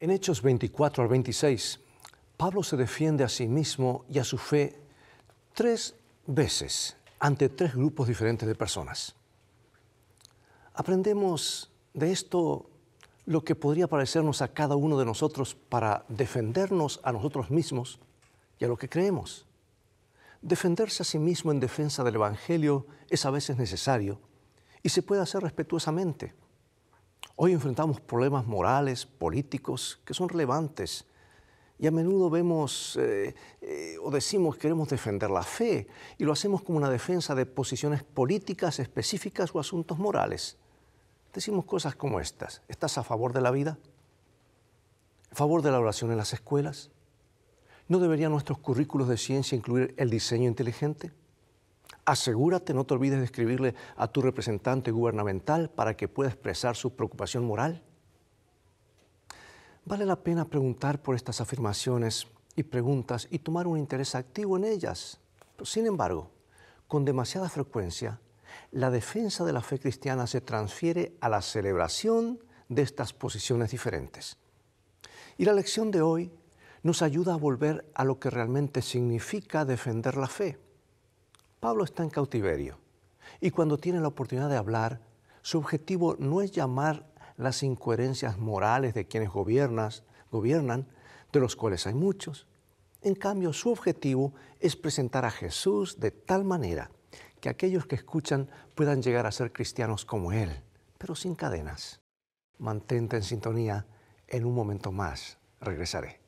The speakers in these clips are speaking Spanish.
En Hechos 24 al 26, Pablo se defiende a sí mismo y a su fe tres veces ante tres grupos diferentes de personas. Aprendemos de esto lo que podría parecernos a cada uno de nosotros para defendernos a nosotros mismos y a lo que creemos. Defenderse a sí mismo en defensa del Evangelio es a veces necesario y se puede hacer respetuosamente Hoy enfrentamos problemas morales, políticos, que son relevantes. Y a menudo vemos eh, eh, o decimos queremos defender la fe y lo hacemos como una defensa de posiciones políticas específicas o asuntos morales. Decimos cosas como estas. ¿Estás a favor de la vida? ¿A favor de la oración en las escuelas? ¿No deberían nuestros currículos de ciencia incluir el diseño inteligente? Asegúrate, no te olvides de escribirle a tu representante gubernamental para que pueda expresar su preocupación moral. Vale la pena preguntar por estas afirmaciones y preguntas y tomar un interés activo en ellas. sin embargo, con demasiada frecuencia, la defensa de la fe cristiana se transfiere a la celebración de estas posiciones diferentes. Y la lección de hoy nos ayuda a volver a lo que realmente significa defender la fe Pablo está en cautiverio y cuando tiene la oportunidad de hablar, su objetivo no es llamar las incoherencias morales de quienes gobiernas, gobiernan, de los cuales hay muchos. En cambio, su objetivo es presentar a Jesús de tal manera que aquellos que escuchan puedan llegar a ser cristianos como Él, pero sin cadenas. Mantente en sintonía. En un momento más regresaré.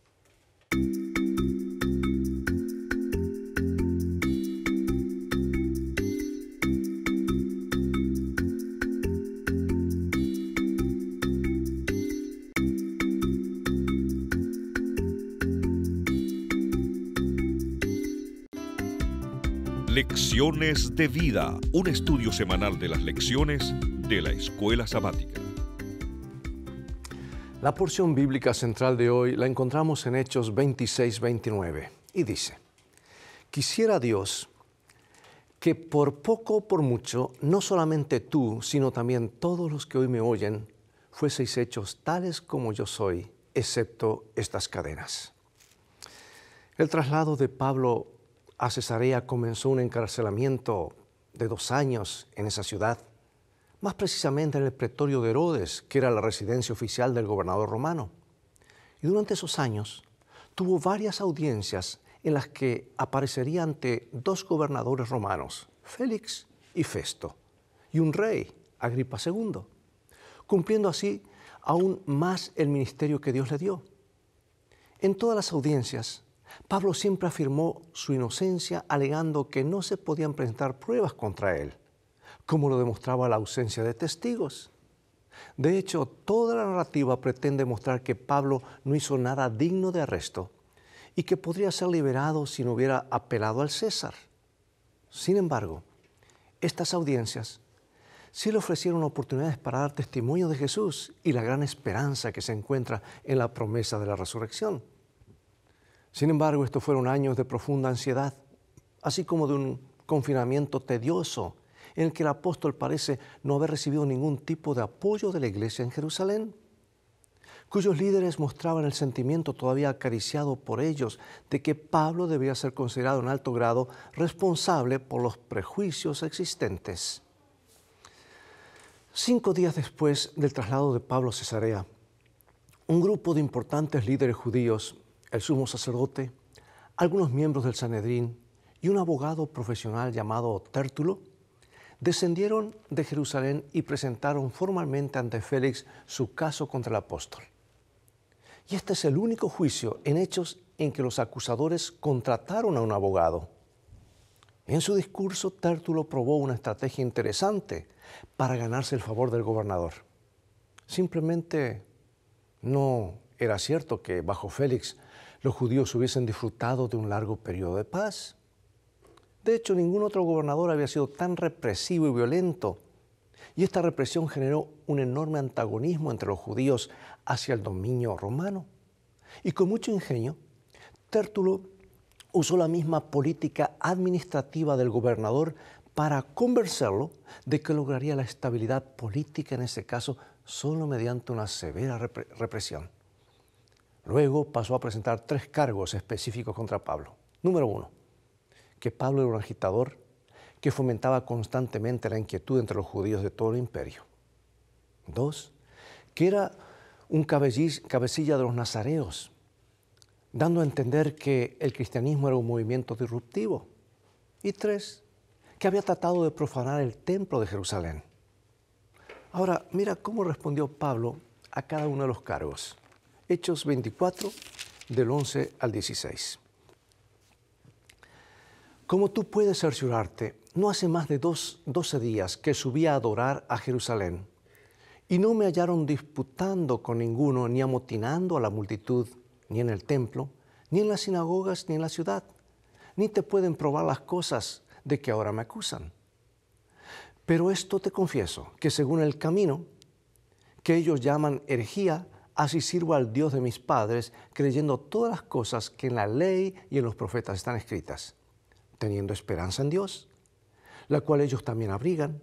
Lecciones de Vida, un estudio semanal de las lecciones de la escuela sabática. La porción bíblica central de hoy la encontramos en Hechos 26-29 y dice, Quisiera Dios que por poco o por mucho, no solamente tú, sino también todos los que hoy me oyen, fueseis hechos tales como yo soy, excepto estas cadenas. El traslado de Pablo a Cesarea comenzó un encarcelamiento de dos años en esa ciudad, más precisamente en el pretorio de Herodes, que era la residencia oficial del gobernador romano. Y durante esos años tuvo varias audiencias en las que aparecería ante dos gobernadores romanos, Félix y Festo, y un rey, Agripa II, cumpliendo así aún más el ministerio que Dios le dio. En todas las audiencias, Pablo siempre afirmó su inocencia alegando que no se podían presentar pruebas contra él, como lo demostraba la ausencia de testigos. De hecho, toda la narrativa pretende mostrar que Pablo no hizo nada digno de arresto y que podría ser liberado si no hubiera apelado al César. Sin embargo, estas audiencias sí le ofrecieron oportunidades para dar testimonio de Jesús y la gran esperanza que se encuentra en la promesa de la resurrección. Sin embargo, estos fueron años de profunda ansiedad, así como de un confinamiento tedioso en el que el apóstol parece no haber recibido ningún tipo de apoyo de la iglesia en Jerusalén, cuyos líderes mostraban el sentimiento todavía acariciado por ellos de que Pablo debía ser considerado en alto grado responsable por los prejuicios existentes. Cinco días después del traslado de Pablo a Cesarea, un grupo de importantes líderes judíos el sumo sacerdote, algunos miembros del Sanedrín y un abogado profesional llamado Tértulo, descendieron de Jerusalén y presentaron formalmente ante Félix su caso contra el apóstol. Y este es el único juicio en hechos en que los acusadores contrataron a un abogado. En su discurso, Tértulo probó una estrategia interesante para ganarse el favor del gobernador. Simplemente no era cierto que bajo Félix los judíos hubiesen disfrutado de un largo periodo de paz. De hecho, ningún otro gobernador había sido tan represivo y violento. Y esta represión generó un enorme antagonismo entre los judíos hacia el dominio romano. Y con mucho ingenio, Tértulo usó la misma política administrativa del gobernador para convencerlo de que lograría la estabilidad política, en ese caso, solo mediante una severa represión. Luego pasó a presentar tres cargos específicos contra Pablo. Número uno, que Pablo era un agitador que fomentaba constantemente la inquietud entre los judíos de todo el imperio. Dos, que era un cabecilla de los nazareos, dando a entender que el cristianismo era un movimiento disruptivo. Y tres, que había tratado de profanar el templo de Jerusalén. Ahora, mira cómo respondió Pablo a cada uno de los cargos. Hechos 24, del 11 al 16. Como tú puedes cerciorarte, no hace más de dos, 12 días que subí a adorar a Jerusalén, y no me hallaron disputando con ninguno, ni amotinando a la multitud, ni en el templo, ni en las sinagogas, ni en la ciudad, ni te pueden probar las cosas de que ahora me acusan. Pero esto te confieso, que según el camino, que ellos llaman herejía, Así sirvo al Dios de mis padres, creyendo todas las cosas que en la ley y en los profetas están escritas, teniendo esperanza en Dios, la cual ellos también abrigan,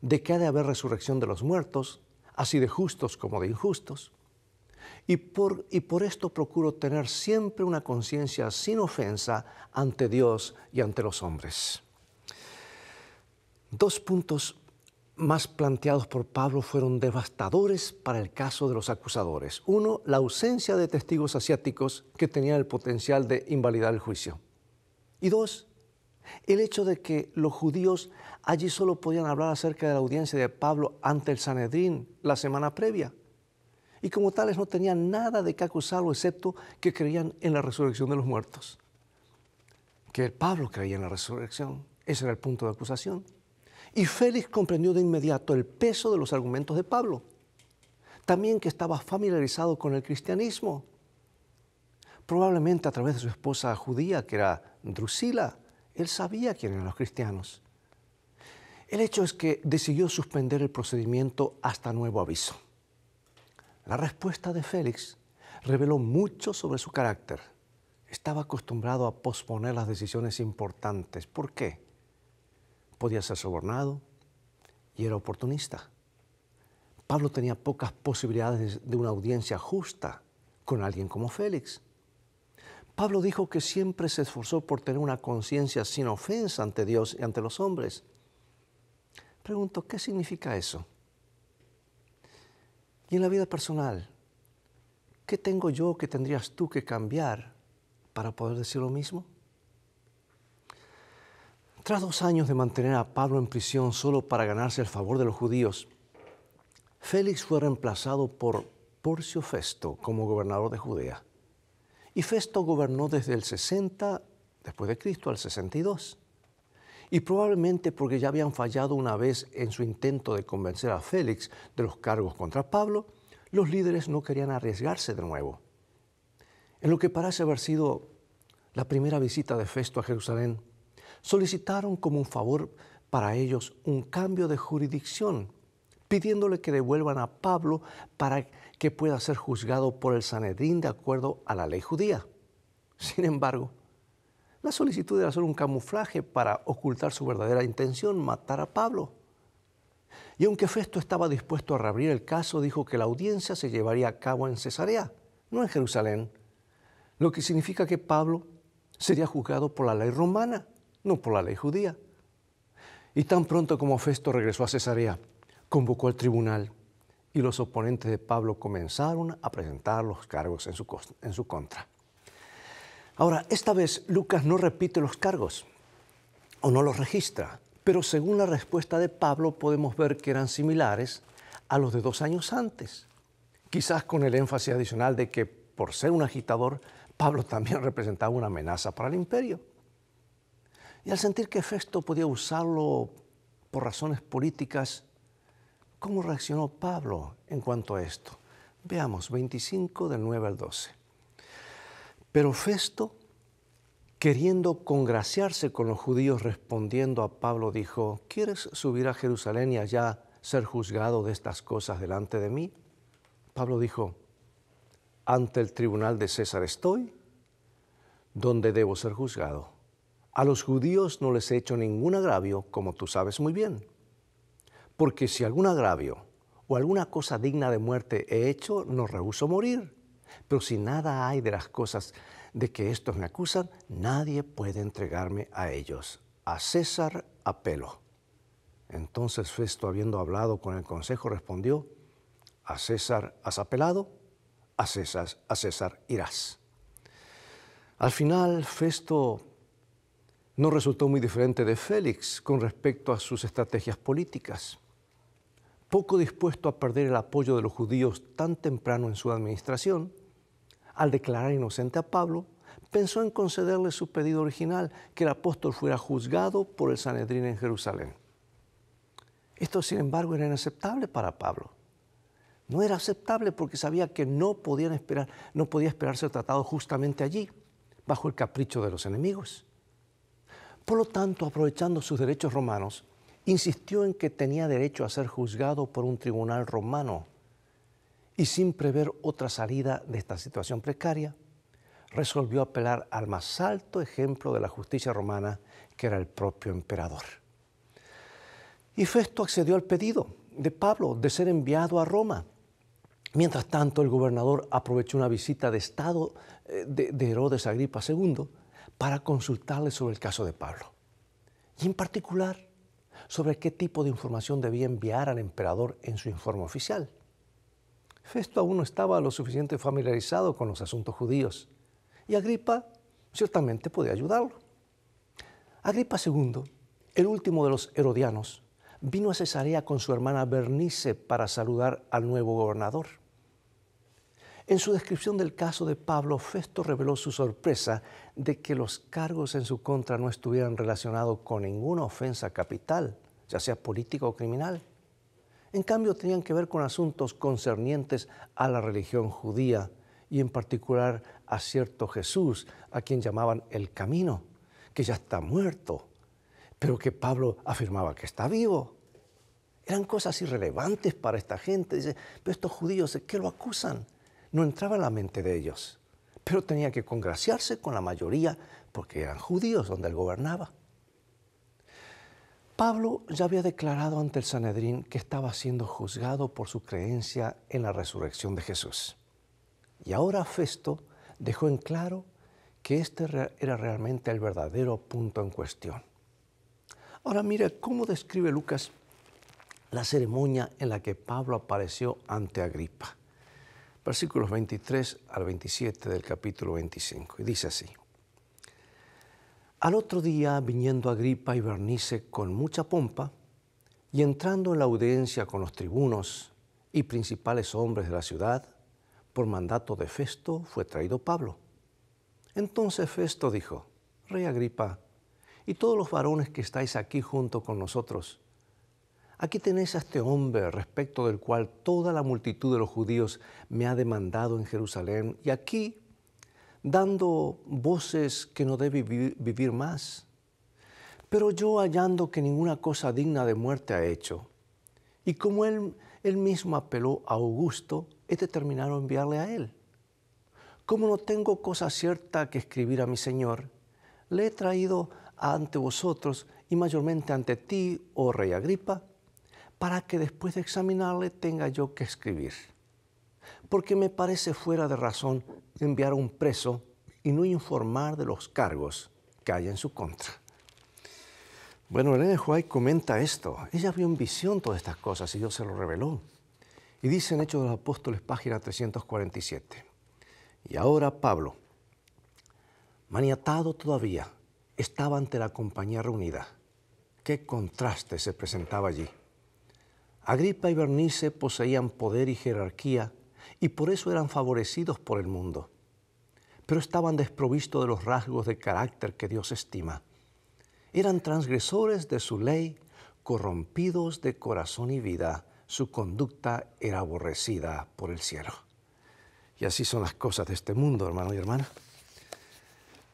de que ha de haber resurrección de los muertos, así de justos como de injustos. Y por, y por esto procuro tener siempre una conciencia sin ofensa ante Dios y ante los hombres. Dos puntos más planteados por Pablo fueron devastadores para el caso de los acusadores. Uno, la ausencia de testigos asiáticos que tenían el potencial de invalidar el juicio. Y dos, el hecho de que los judíos allí solo podían hablar acerca de la audiencia de Pablo ante el Sanedrín la semana previa. Y como tales no tenían nada de qué acusarlo excepto que creían en la resurrección de los muertos. Que Pablo creía en la resurrección. Ese era el punto de acusación. Y Félix comprendió de inmediato el peso de los argumentos de Pablo, también que estaba familiarizado con el cristianismo, probablemente a través de su esposa judía, que era Drusila. Él sabía quién eran los cristianos. El hecho es que decidió suspender el procedimiento hasta nuevo aviso. La respuesta de Félix reveló mucho sobre su carácter. Estaba acostumbrado a posponer las decisiones importantes. ¿Por qué? podía ser sobornado y era oportunista. Pablo tenía pocas posibilidades de una audiencia justa con alguien como Félix. Pablo dijo que siempre se esforzó por tener una conciencia sin ofensa ante Dios y ante los hombres. Pregunto, ¿qué significa eso? Y en la vida personal, ¿qué tengo yo que tendrías tú que cambiar para poder decir lo mismo? Tras dos años de mantener a Pablo en prisión solo para ganarse el favor de los judíos, Félix fue reemplazado por Porcio Festo como gobernador de Judea. Y Festo gobernó desde el 60 después de Cristo al 62. Y probablemente porque ya habían fallado una vez en su intento de convencer a Félix de los cargos contra Pablo, los líderes no querían arriesgarse de nuevo. En lo que parece haber sido la primera visita de Festo a Jerusalén, solicitaron como un favor para ellos un cambio de jurisdicción, pidiéndole que devuelvan a Pablo para que pueda ser juzgado por el Sanedrín de acuerdo a la ley judía. Sin embargo, la solicitud era solo un camuflaje para ocultar su verdadera intención, matar a Pablo. Y aunque Festo estaba dispuesto a reabrir el caso, dijo que la audiencia se llevaría a cabo en Cesarea, no en Jerusalén, lo que significa que Pablo sería juzgado por la ley romana no por la ley judía. Y tan pronto como Festo regresó a Cesarea, convocó al tribunal y los oponentes de Pablo comenzaron a presentar los cargos en su, en su contra. Ahora, esta vez Lucas no repite los cargos o no los registra, pero según la respuesta de Pablo podemos ver que eran similares a los de dos años antes, quizás con el énfasis adicional de que por ser un agitador, Pablo también representaba una amenaza para el imperio. Y al sentir que Festo podía usarlo por razones políticas, ¿cómo reaccionó Pablo en cuanto a esto? Veamos, 25 del 9 al 12. Pero Festo, queriendo congraciarse con los judíos, respondiendo a Pablo, dijo, ¿quieres subir a Jerusalén y allá ser juzgado de estas cosas delante de mí? Pablo dijo, ante el tribunal de César estoy, donde debo ser juzgado a los judíos no les he hecho ningún agravio, como tú sabes muy bien. Porque si algún agravio o alguna cosa digna de muerte he hecho, no rehúso morir. Pero si nada hay de las cosas de que estos me acusan, nadie puede entregarme a ellos. A César apelo. Entonces Festo, habiendo hablado con el consejo, respondió, a César has apelado, a César, a César irás. Al final, Festo no resultó muy diferente de Félix con respecto a sus estrategias políticas. Poco dispuesto a perder el apoyo de los judíos tan temprano en su administración, al declarar inocente a Pablo, pensó en concederle su pedido original, que el apóstol fuera juzgado por el Sanedrín en Jerusalén. Esto, sin embargo, era inaceptable para Pablo. No era aceptable porque sabía que no, podían esperar, podía esperar ser tratado justamente allí, bajo el capricho de los enemigos. Por lo tanto, aprovechando sus derechos romanos, insistió en que tenía derecho a ser juzgado por un tribunal romano y sin prever otra salida de esta situación precaria, resolvió apelar al más alto ejemplo de la justicia romana, que era el propio emperador. Y Festo accedió al pedido de Pablo de ser enviado a Roma. Mientras tanto, el gobernador aprovechó una visita de Estado eh, de, Herodes Agripa II para consultarle sobre el caso de Pablo. Y en particular, sobre qué tipo de información debía enviar al emperador en su informe oficial. Festo aún no estaba lo suficiente familiarizado con los asuntos judíos y Agripa ciertamente podía ayudarlo. Agripa II, el último de los herodianos, vino a Cesarea con su hermana Bernice para saludar al nuevo gobernador. En su descripción del caso de Pablo, Festo reveló su sorpresa de que los cargos en su contra no estuvieran relacionados con ninguna ofensa capital, ya sea política o criminal. En cambio, tenían que ver con asuntos concernientes a la religión judía y en particular a cierto Jesús, a quien llamaban el camino, que ya está muerto, pero que Pablo afirmaba que está vivo. Eran cosas irrelevantes para esta gente. Dice, pero estos judíos, ¿de qué lo acusan? No entraba en la mente de ellos pero tenía que congraciarse con la mayoría porque eran judíos donde él gobernaba. Pablo ya había declarado ante el Sanedrín que estaba siendo juzgado por su creencia en la resurrección de Jesús. Y ahora Festo dejó en claro que este era realmente el verdadero punto en cuestión. Ahora mire cómo describe Lucas la ceremonia en la que Pablo apareció ante Agripa versículos 23 al 27 del capítulo 25. Y dice así. Al otro día, viniendo Agripa y Bernice con mucha pompa, y entrando en la audiencia con los tribunos y principales hombres de la ciudad, por mandato de Festo fue traído Pablo. Entonces Festo dijo, Rey Agripa, y todos los varones que estáis aquí junto con nosotros, Aquí tenéis a este hombre respecto del cual toda la multitud de los judíos me ha demandado en Jerusalén, y aquí dando voces que no debe vivir más. Pero yo hallando que ninguna cosa digna de muerte ha hecho, y como él, mismo apeló a Augusto, he determinado enviarle a él. Como no tengo cosa cierta que escribir a mi Señor, le he traído ante vosotros y mayormente ante ti, oh rey Agripa, para que después de examinarle tenga yo que escribir. Porque me parece fuera de razón enviar a un preso y no informar de los cargos que haya en su contra. Bueno, Elena Huay comenta esto. Ella vio en visión todas estas cosas y Dios se lo reveló. Y dice en Hechos de los Apóstoles, página 347. Y ahora Pablo, maniatado todavía, estaba ante la compañía reunida. Qué contraste se presentaba allí. Agripa y Bernice poseían poder y jerarquía y por eso eran favorecidos por el mundo, pero estaban desprovistos de los rasgos de carácter que Dios estima. Eran transgresores de su ley, corrompidos de corazón y vida, su conducta era aborrecida por el cielo. Y así son las cosas de este mundo, hermano y hermana.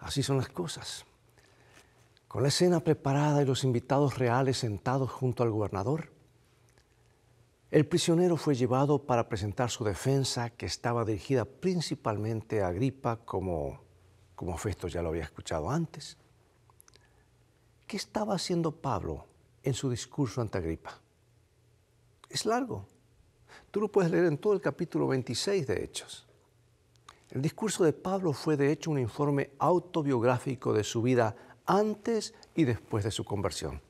Así son las cosas. Con la escena preparada y los invitados reales sentados junto al gobernador, el prisionero fue llevado para presentar su defensa, que estaba dirigida principalmente a Agripa, como, como Festo ya lo había escuchado antes. ¿Qué estaba haciendo Pablo en su discurso ante Agripa? Es largo. Tú lo puedes leer en todo el capítulo 26 de Hechos. El discurso de Pablo fue de hecho un informe autobiográfico de su vida antes y después de su conversión.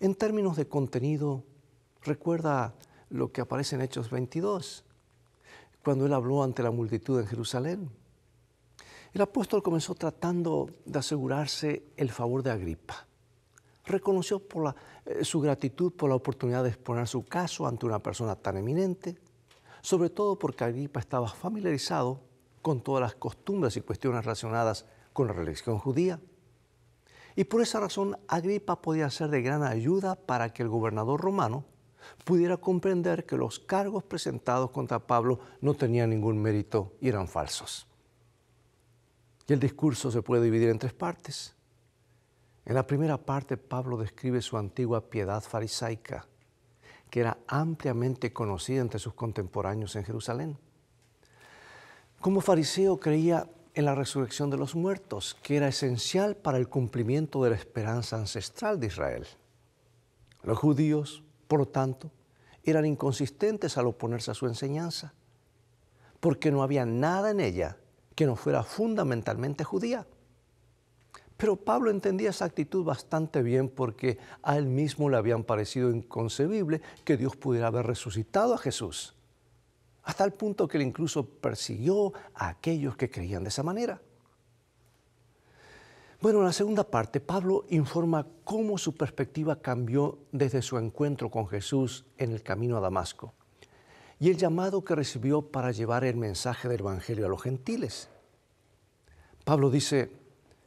En términos de contenido, Recuerda lo que aparece en Hechos 22, cuando él habló ante la multitud en Jerusalén. El apóstol comenzó tratando de asegurarse el favor de Agripa. Reconoció eh, su gratitud por la oportunidad de exponer su caso ante una persona tan eminente, sobre todo porque Agripa estaba familiarizado con todas las costumbres y cuestiones relacionadas con la religión judía. Y por esa razón Agripa podía ser de gran ayuda para que el gobernador romano pudiera comprender que los cargos presentados contra Pablo no tenían ningún mérito y eran falsos. Y el discurso se puede dividir en tres partes. En la primera parte, Pablo describe su antigua piedad farisaica, que era ampliamente conocida entre sus contemporáneos en Jerusalén. Como fariseo creía en la resurrección de los muertos, que era esencial para el cumplimiento de la esperanza ancestral de Israel. Los judíos por lo tanto, eran inconsistentes al oponerse a su enseñanza, porque no había nada en ella que no fuera fundamentalmente judía. Pero Pablo entendía esa actitud bastante bien porque a él mismo le habían parecido inconcebible que Dios pudiera haber resucitado a Jesús, hasta el punto que él incluso persiguió a aquellos que creían de esa manera. Bueno, en la segunda parte, Pablo informa cómo su perspectiva cambió desde su encuentro con Jesús en el camino a Damasco y el llamado que recibió para llevar el mensaje del Evangelio a los gentiles. Pablo dice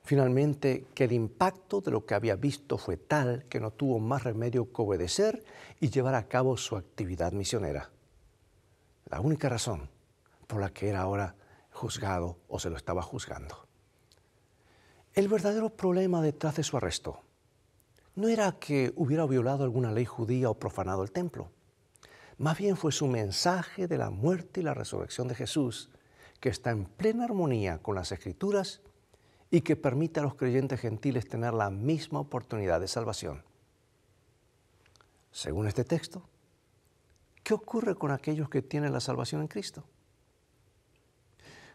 finalmente que el impacto de lo que había visto fue tal que no tuvo más remedio que obedecer y llevar a cabo su actividad misionera. La única razón por la que era ahora juzgado o se lo estaba juzgando. El verdadero problema detrás de su arresto no era que hubiera violado alguna ley judía o profanado el templo. Más bien fue su mensaje de la muerte y la resurrección de Jesús, que está en plena armonía con las escrituras y que permite a los creyentes gentiles tener la misma oportunidad de salvación. Según este texto, ¿qué ocurre con aquellos que tienen la salvación en Cristo?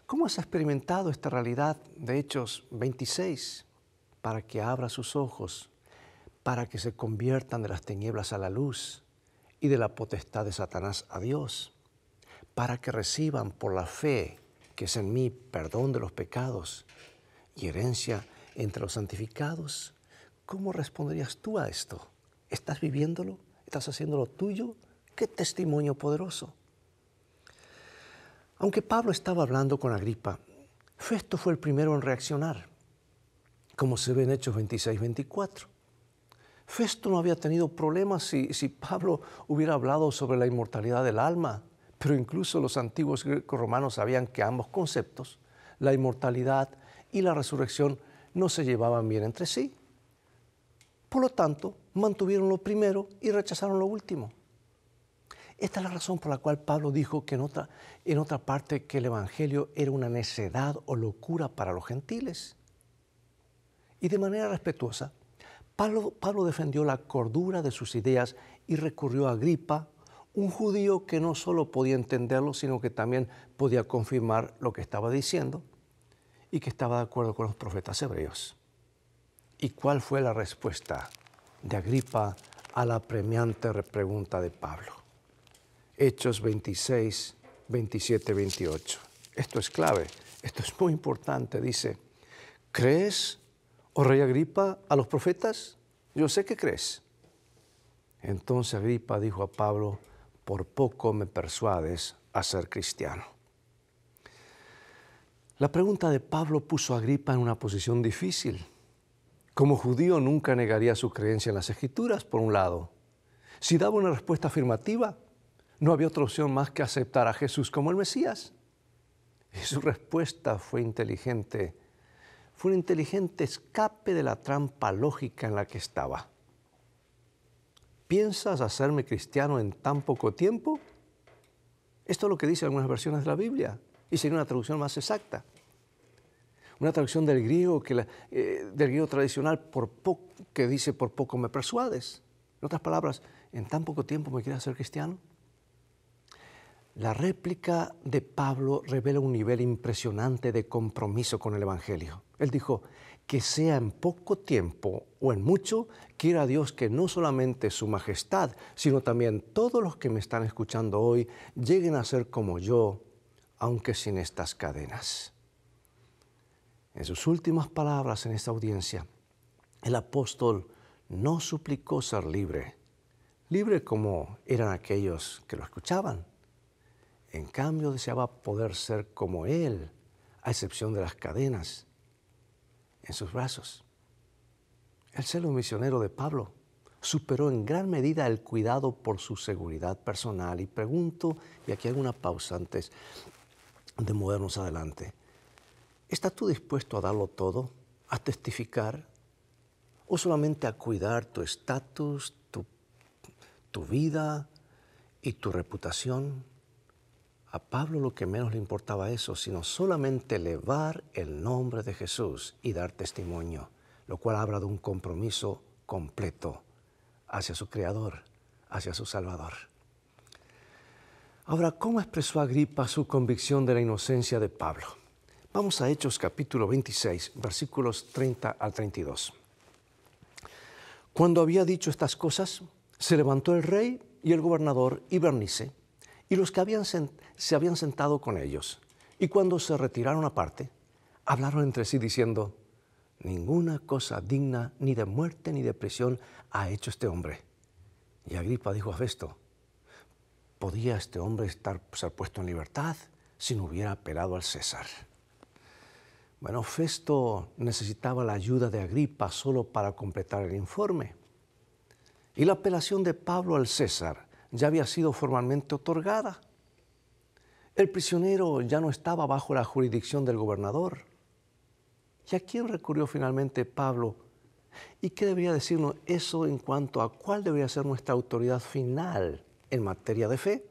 ¿Cómo has experimentado esta realidad de Hechos 26? Para que abra sus ojos, para que se conviertan de las tinieblas a la luz y de la potestad de Satanás a Dios, para que reciban por la fe que es en mí perdón de los pecados y herencia entre los santificados. ¿Cómo responderías tú a esto? ¿Estás viviéndolo? ¿Estás haciéndolo tuyo? ¡Qué testimonio poderoso! Aunque Pablo estaba hablando con Agripa, Festo fue el primero en reaccionar, como se ve en Hechos 26-24. Festo no había tenido problemas si, Pablo hubiera hablado sobre la inmortalidad del alma, pero incluso los antiguos griegos romanos sabían que ambos conceptos, la inmortalidad y la resurrección, no se llevaban bien entre sí. Por lo tanto, mantuvieron lo primero y rechazaron lo último. Esta es la razón por la cual Pablo dijo que en otra, en otra parte que el Evangelio era una necedad o locura para los gentiles. Y de manera respetuosa, Pablo, Pablo defendió la cordura de sus ideas y recurrió a Agripa, un judío que no solo podía entenderlo, sino que también podía confirmar lo que estaba diciendo y que estaba de acuerdo con los profetas hebreos. ¿Y cuál fue la respuesta de Agripa a la premiante pregunta de Pablo? Hechos 26, 27, 28. Esto es clave, esto es muy importante. Dice, ¿crees, oh rey Agripa, a los profetas? Yo sé que crees. Entonces Agripa dijo a Pablo, por poco me persuades a ser cristiano. La pregunta de Pablo puso a Agripa en una posición difícil. Como judío nunca negaría su creencia en las escrituras, por un lado. Si daba una respuesta afirmativa, no había otra opción más que aceptar a Jesús como el Mesías. Y su respuesta fue inteligente. Fue un inteligente escape de la trampa lógica en la que estaba. ¿Piensas hacerme cristiano en tan poco tiempo? Esto es lo que dicen algunas versiones de la Biblia y sería una traducción más exacta. Una traducción del griego, que eh, del griego tradicional que dice por poco me persuades. En otras palabras, ¿en tan poco tiempo me quieres hacer cristiano? La réplica de Pablo revela un nivel impresionante de compromiso con el Evangelio. Él dijo, que sea en poco tiempo o en mucho, quiera Dios que no solamente su majestad, sino también todos los que me están escuchando hoy lleguen a ser como yo, aunque sin estas cadenas. En sus últimas palabras en esta audiencia, el apóstol no suplicó ser libre, libre como eran aquellos que lo escuchaban, en cambio, deseaba poder ser como Él, a excepción de las cadenas en sus brazos. El celo misionero de Pablo superó en gran medida el cuidado por su seguridad personal. Y pregunto, y aquí hay una pausa antes de movernos adelante, ¿estás tú dispuesto a darlo todo, a testificar, o solamente a cuidar tu estatus, tu, tu vida y tu reputación? A Pablo lo que menos le importaba eso, sino solamente elevar el nombre de Jesús y dar testimonio, lo cual habla de un compromiso completo hacia su Creador, hacia su Salvador. Ahora, ¿cómo expresó Agripa su convicción de la inocencia de Pablo? Vamos a Hechos capítulo 26, versículos 30 al 32. Cuando había dicho estas cosas, se levantó el rey y el gobernador y Bernice y los que habían se habían sentado con ellos. Y cuando se retiraron aparte, hablaron entre sí diciendo, ninguna cosa digna ni de muerte ni de prisión ha hecho este hombre. Y Agripa dijo a Festo, ¿podía este hombre estar, ser puesto en libertad si no hubiera apelado al César? Bueno, Festo necesitaba la ayuda de Agripa solo para completar el informe. Y la apelación de Pablo al César ya había sido formalmente otorgada. El prisionero ya no estaba bajo la jurisdicción del gobernador. ¿Y a quién recurrió finalmente Pablo? ¿Y qué debería decirnos eso en cuanto a cuál debería ser nuestra autoridad final en materia de fe?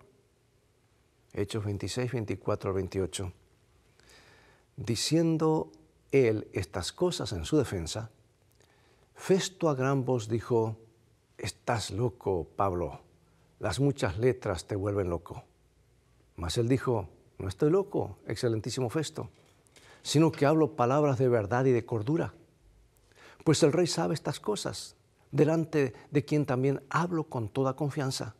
Hechos 26, 24 28. Diciendo él estas cosas en su defensa, Festo a gran voz dijo, Estás loco, Pablo las muchas letras te vuelven loco. Mas él dijo, no estoy loco, excelentísimo Festo, sino que hablo palabras de verdad y de cordura. Pues el rey sabe estas cosas, delante de quien también hablo con toda confianza.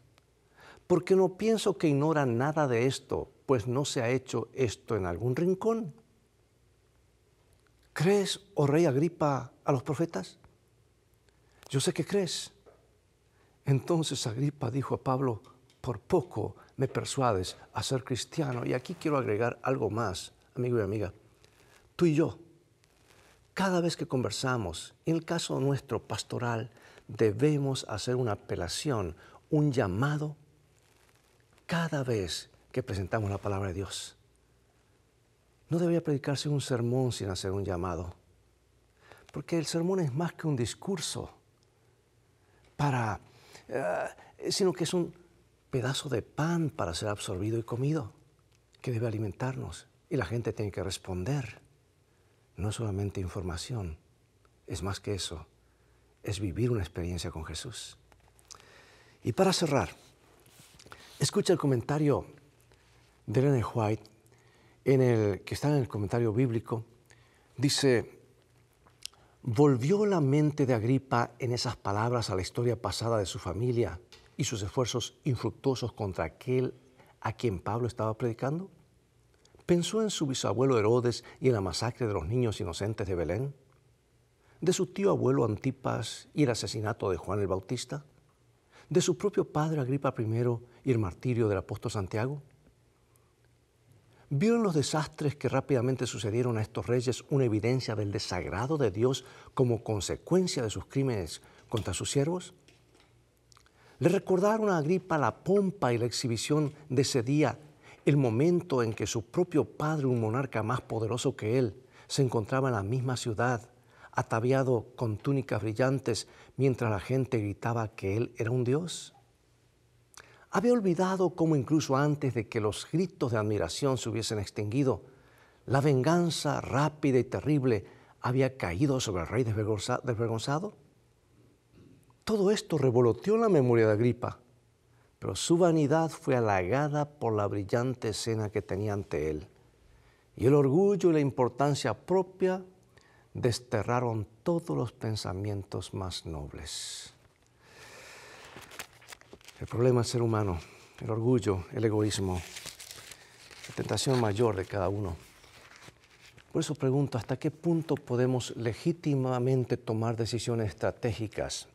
Porque no pienso que ignora nada de esto, pues no se ha hecho esto en algún rincón. ¿Crees, oh rey Agripa, a los profetas? Yo sé que crees, entonces Agripa dijo a Pablo, por poco me persuades a ser cristiano. Y aquí quiero agregar algo más, amigo y amiga. Tú y yo, cada vez que conversamos, en el caso nuestro pastoral, debemos hacer una apelación, un llamado, cada vez que presentamos la palabra de Dios. No debería predicarse un sermón sin hacer un llamado, porque el sermón es más que un discurso para eh, sino que es un pedazo de pan para ser absorbido y comido, que debe alimentarnos. Y la gente tiene que responder. No es solamente información, es más que eso, es vivir una experiencia con Jesús. Y para cerrar, escucha el comentario de Elena White en el que está en el comentario bíblico. Dice, Volvió la mente de Agripa en esas palabras a la historia pasada de su familia y sus esfuerzos infructuosos contra aquel a quien Pablo estaba predicando. Pensó en su bisabuelo Herodes y en la masacre de los niños inocentes de Belén, de su tío abuelo Antipas y el asesinato de Juan el Bautista, de su propio padre Agripa I y el martirio del apóstol Santiago. ¿Vieron los desastres que rápidamente sucedieron a estos reyes una evidencia del desagrado de Dios como consecuencia de sus crímenes contra sus siervos? Le recordaron a Agripa la pompa y la exhibición de ese día, el momento en que su propio padre, un monarca más poderoso que él, se encontraba en la misma ciudad, ataviado con túnicas brillantes, mientras la gente gritaba que él era un dios. Había olvidado cómo incluso antes de que los gritos de admiración se hubiesen extinguido, la venganza rápida y terrible había caído sobre el rey desvergonzado. Todo esto revoloteó en la memoria de Agripa, pero su vanidad fue halagada por la brillante escena que tenía ante él. Y el orgullo y la importancia propia desterraron todos los pensamientos más nobles. El problema es ser humano, el orgullo, el egoísmo, la tentación mayor de cada uno. Por eso pregunto, ¿hasta qué punto podemos legítimamente tomar decisiones estratégicas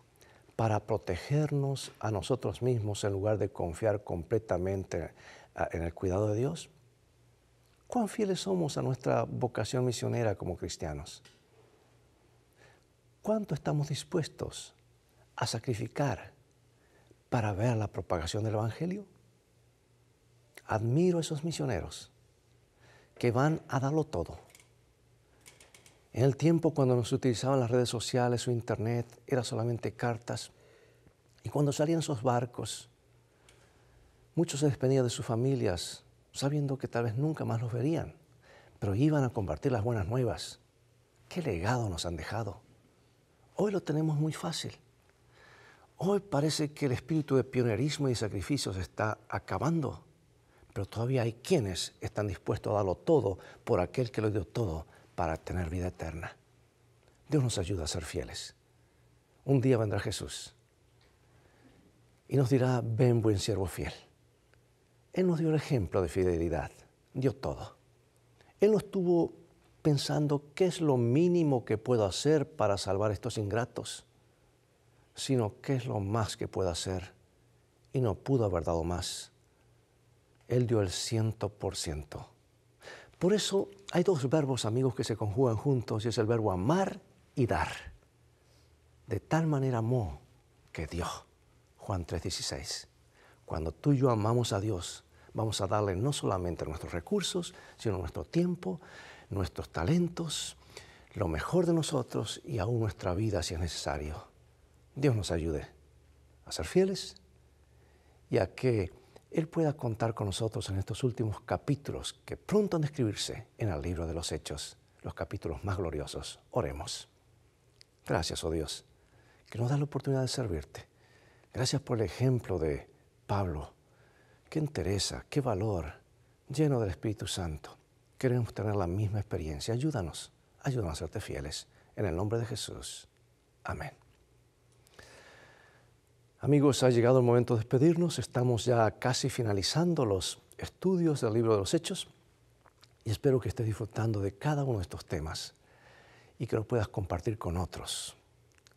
para protegernos a nosotros mismos en lugar de confiar completamente ah, en el cuidado de Dios? ¿Cuán fieles somos a nuestra vocación misionera como cristianos? ¿Cuánto estamos dispuestos a sacrificar para ver la propagación del Evangelio. Admiro a esos misioneros que van a darlo todo. En el tiempo cuando nos utilizaban las redes sociales o internet, era solamente cartas. Y cuando salían esos barcos, muchos se despedían de sus familias, sabiendo que tal vez nunca más los verían, pero iban a compartir las buenas nuevas. ¿Qué legado nos han dejado? Hoy lo tenemos muy fácil. Hoy parece que el espíritu de pionerismo y sacrificio se está acabando, pero todavía hay quienes están dispuestos a darlo todo por aquel que lo dio todo para tener vida eterna. Dios nos ayuda a ser fieles. Un día vendrá Jesús y nos dirá, ven buen siervo fiel. Él nos dio el ejemplo de fidelidad, dio todo. Él no estuvo pensando qué es lo mínimo que puedo hacer para salvar a estos ingratos sino qué es lo más que puede hacer. Y no pudo haber dado más. Él dio el ciento por ciento. Por eso hay dos verbos, amigos, que se conjugan juntos y es el verbo amar y dar. De tal manera amó que dio. Juan 3:16. Cuando tú y yo amamos a Dios, vamos a darle no solamente nuestros recursos, sino nuestro tiempo, nuestros talentos, lo mejor de nosotros y aún nuestra vida si es necesario. Dios nos ayude a ser fieles y a que Él pueda contar con nosotros en estos últimos capítulos que pronto han de escribirse en el libro de los Hechos, los capítulos más gloriosos. Oremos. Gracias, oh Dios, que nos das la oportunidad de servirte. Gracias por el ejemplo de Pablo. Qué interesa, qué valor, lleno del Espíritu Santo. Queremos tener la misma experiencia. Ayúdanos, ayúdanos a serte fieles. En el nombre de Jesús. Amén. Amigos, ha llegado el momento de despedirnos. Estamos ya casi finalizando los estudios del libro de los Hechos y espero que estés disfrutando de cada uno de estos temas y que lo puedas compartir con otros.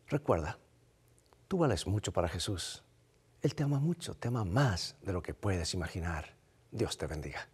Recuerda, tú vales mucho para Jesús. Él te ama mucho, te ama más de lo que puedes imaginar. Dios te bendiga.